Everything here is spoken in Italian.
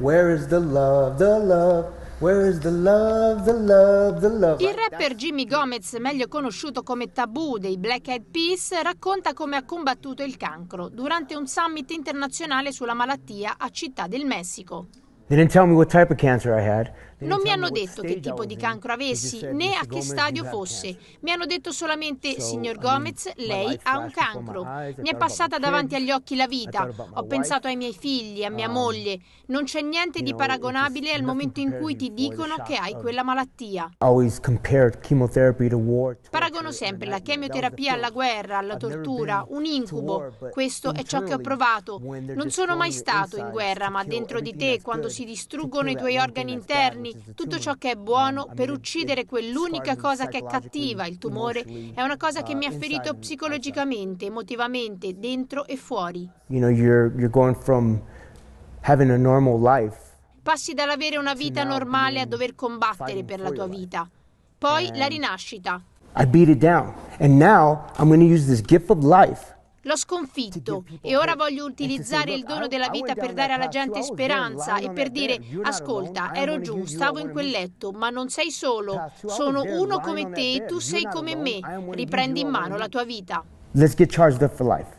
Where is the love, the love? Where is the love, the love, the love? Il rapper Jimmy Gomez, meglio conosciuto come Tabù dei Black Eyed Peas, racconta come ha combattuto il cancro durante un summit internazionale sulla malattia a Città del Messico. Non mi hanno detto che tipo di cancro avessi né a che stadio fosse. Mi hanno detto solamente, signor Gomez, lei ha un cancro. Mi è passata davanti agli occhi la vita. Ho pensato ai miei figli, a mia um, moglie. Non c'è niente di paragonabile al momento in cui ti dicono che hai quella malattia. Paragono dicono sempre la chemioterapia alla guerra, alla tortura, un incubo. Questo è ciò che ho provato. Non sono mai stato in guerra, ma dentro di te, quando si distruggono i tuoi organi interni, tutto ciò che è buono um, per uccidere quell'unica cosa che è cattiva, il tumore, è una cosa che mi ha uh, ferito psicologicamente, emotivamente, dentro e fuori. passi dall'avere una vita normale a dover combattere per la tua vita. Poi la rinascita, i beat it down. And now I'm going to use this gift of life L'ho sconfitto e ora voglio utilizzare il dono della vita per dare alla gente speranza e per dire, ascolta, ero giù, stavo in quel letto, ma non sei solo, sono uno come te e tu sei come me, riprendi in mano la tua vita. Let's get charged for life.